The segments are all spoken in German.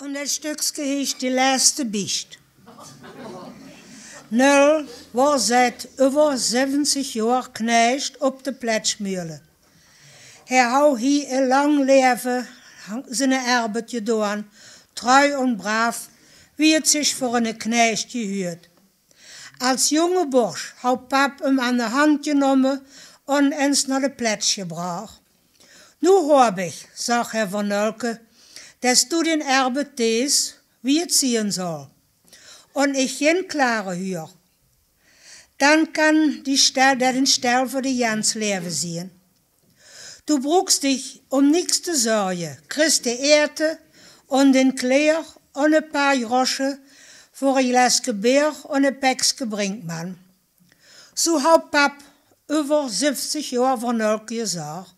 Und das Stückske die letzte Bicht. Nell war seit über 70 Jahren Knecht auf der Plätschmühle. Er hat hier ein langes Leben seine Arbeit getan, treu und brav, wie es sich für einen Knecht gehört. Als junger Bursch hat Pap ihm an der Hand genommen und ins nach der Plätsch gebracht. Nu habe ich, sagt Herr von Nölke, das Studienerbe des wir ziehen soll und ich jen klare hier, dann kann die Stelle, der den Stell für die ganz Leben sehen. Du brauchst dich um nichts zu sorgen, kriegst die Erde und den Kleer und ein paar Grosche für ein Glas Gebär und ein bringt man. So hat Pap über 70 Jahre von Nölke gesagt,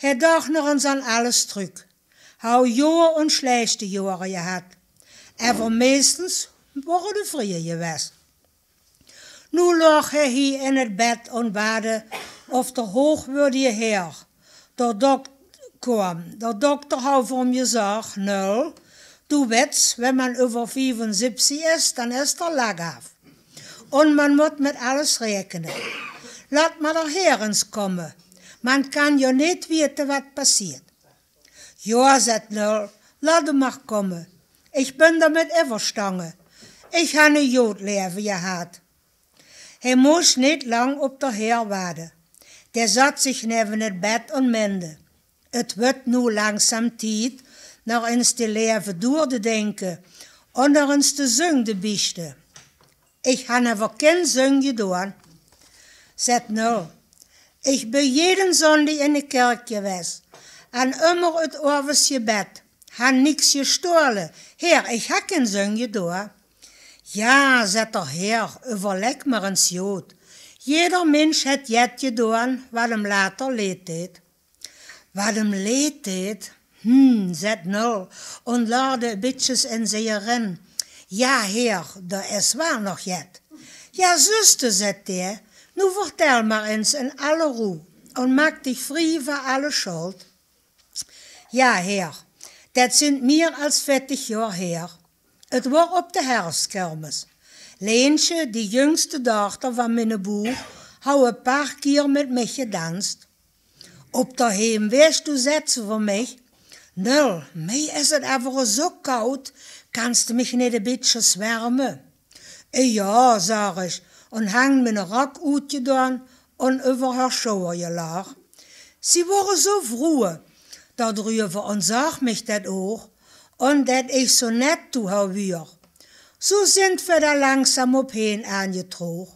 er doch noch uns an alles zurück. Hau Jahre und schlechte Jahre gehabt. Aber meistens waren die früher gewesen. Nu lag er hier in het bed und warte of de hoogwürdige Herr, der Doktor, kwam. Der Doktor hat von mir gesagt, nul, du weißt, wenn man über 75 ist, dann ist er lang af. Und man muss mit alles rechnen. Laat maar er herens kommen. Man kann ja nicht weten, was passiert. Ja, sagt Lörl, lade mich kommen. Ich bin damit überstange. Ich habe ne Jod leben gehabt. Er muss nicht lang op der Herr warten. Der satt sich neben het Bett und mende. Es wird nu langsam Zeit, noch eens die leven durchzudenken und noch eens te zingen te biechten. Ich habe aber kein Singen gedaan. Sagt no, ich bin jeden Sonntag in die Kirche geweest. an immer et Orwes bed, Han nix gestohlen. Heer, ich hack in Sön door. Ja, zet er her, überleg maar eens jood. Jeder Mensch het jetje gedaan wat hem later leed deed. Wat hem leed deed? Hm, zet nul. En laarde bitjes in zee ren. Ja, heer, er is waar nog jet. Ja, zuster, zet die. Nu vertel maar eens in alle roe. En maak dich vrij van alle schuld. Ja, heer, dat sind meer als 40 jaar her. Het was op de herfstkermis. Leentje, die jongste dochter van mijn boer, had een paar keer met mij gedanst. Op de heemweg toen zei ze voor mij, Nul, mij is het even zo koud, kanst du mich niet een beetje zwermen? Eh, ja, zeg ik, en hang mijn rok dan en over haar schouder Ze waren zo vroeg Daarover ontzag mich dat ook, omdat ik zo net toe hou weer. Zo sind we daar langzaam op opheen aangetroog.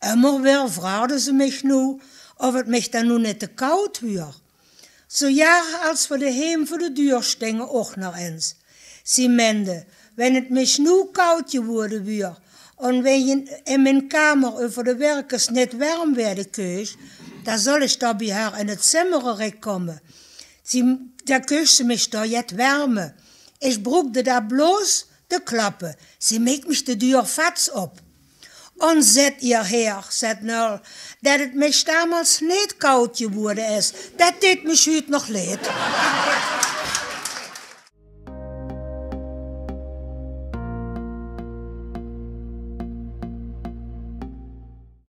Immer weer vragen ze mich nu of het mich dan nu niet te koud weer. Zo ja, als we de heem voor de deur stengen, ook nog eens. Ze mende, wenn het mich nu koud geworden weer, en wenn in mijn kamer over de werkers niet warm werden keus, dan zal ik daar bij haar in het zimmeren komen. de kuste mich da jetzt wärme. Ich brugde da bloß de Klappe. Sie meg mich de Dür fatz op. Und seht ihr her, seht Nöll, dat het mich damals nicht kalt geworden is, dat dit mich heute noch leid.